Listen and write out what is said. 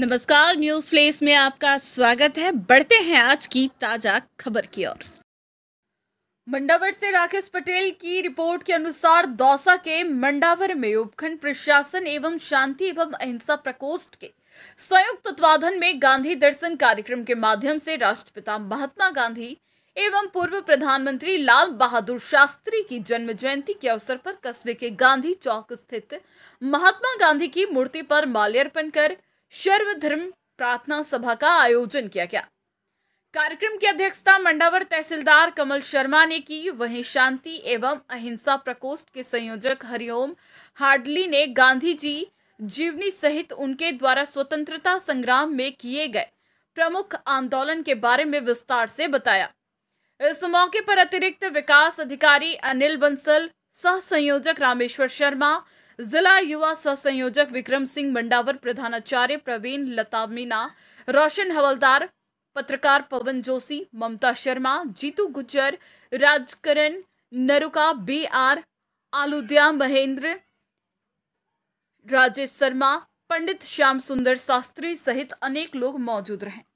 नमस्कार news place में आपका स्वागत है बढ़ते हैं आज की ताजा खबर की ओर मंडावर से राकेश पटेल की रिपोर्ट के अनुसार दौसा के मंडावर में उपखंड प्रशासन एवं शांति एवं अहिंसा प्रकोष्ठ के संयुक्त तत्वाधान में गांधी दर्शन कार्यक्रम के माध्यम से राष्ट्रपिता महात्मा गांधी एवं पूर्व प्रधानमंत्री लाल बहादुर शास्त्री की जन्म जयंती के अवसर पर कस्बे के गांधी चौक स्थित महात्मा गांधी की मूर्ति पर माल्यार्पण कर सर्वधर्म प्रार्थना सभा का आयोजन किया गया कार्यक्रम की अध्यक्षता मंडावर तहसीलदार कमल शर्मा ने की वहीं शांति एवं अहिंसा प्रकोष्ठ के संयोजक हरिओम हार्डली ने गांधी जी जीवनी सहित उनके द्वारा स्वतंत्रता संग्राम में किए गए प्रमुख आंदोलन के बारे में विस्तार से बताया इस मौके पर अतिरिक्त विकास अधिकारी अनिल बंसल सह संयोजक रामेश्वर शर्मा जिला युवा संयोजक विक्रम सिंह मंडावर प्रधानाचार्य प्रवीण लतामीना रोशन हवलदार पत्रकार पवन जोशी ममता शर्मा जीतू गुज्जर राजकरण नरुका बी आर आलुद्या महेंद्र राजेश शर्मा पंडित श्याम सुंदर शास्त्री सहित अनेक लोग मौजूद रहे